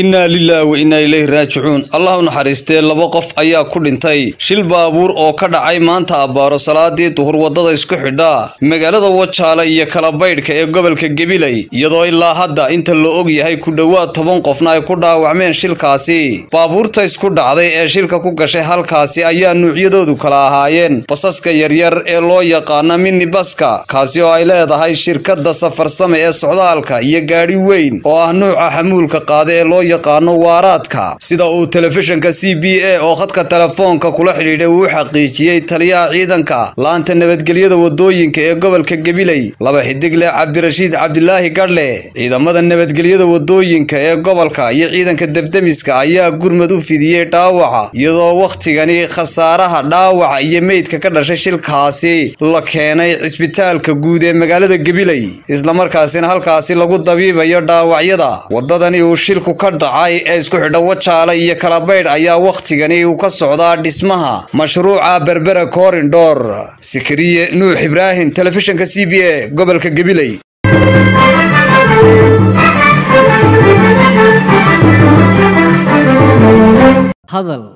innaa lilaahi wa innaa ilayhi raajicuun allah u naxariistee laba qof ayaa ku dhintay shil baabuur oo ka dhacay maanta abbaaro salaadii duhur waddada isku xidha magaalada wajaale iyo kalabaydhka ee gobolka gebilay iyadoo ilaa hadda inta la og yahay ku dhowaad toban qofna ay ku dhaawacmeen shilkaasi baabuurta isku dhacday ee shilka ku gashay halkaasi ayaa nuucyadoodu kala ahaayeen basaska yaryar ee loo yaqaana minibaska kaasi oo ay leedahay shirkadda safarsame ee socdaalka iyo gaadhi weyn oo ah nuuca xamuulka qaada ee loo yaqaano waaraadka sida uu telefishinka c b a oo khadka telefoonka kula xidhiidhay uu xaqiijiyey taliyaha ciidanka laanta nabadgelyada wadooyinka ee gobolka gabiley laba xidigle cabdirashiid cabdilaahi gadhle ciidamada nabadgelyada wadooyinka ee gobolka iyo ciidanka debdemiska ayaa gurmad u fidiyey dhaawaca iyadoo wakhtigani khasaaraha dhaawaca iyo meydka ka dhashay shilkaasi la keenay cisbitaalka guud ee magaalada gabiley islamarkaasina halkaasi lagu dabiibayo dhaawacyada wadadani uu shilku ka dhacay ee isku xidha wajaale iyo kalabaydh ayaa wakhtigani uu ka socdaa dhismaha mashruuca berbera corindor sikiriye nuux ibraahim telefishinka c b a gobolka gabiley hadal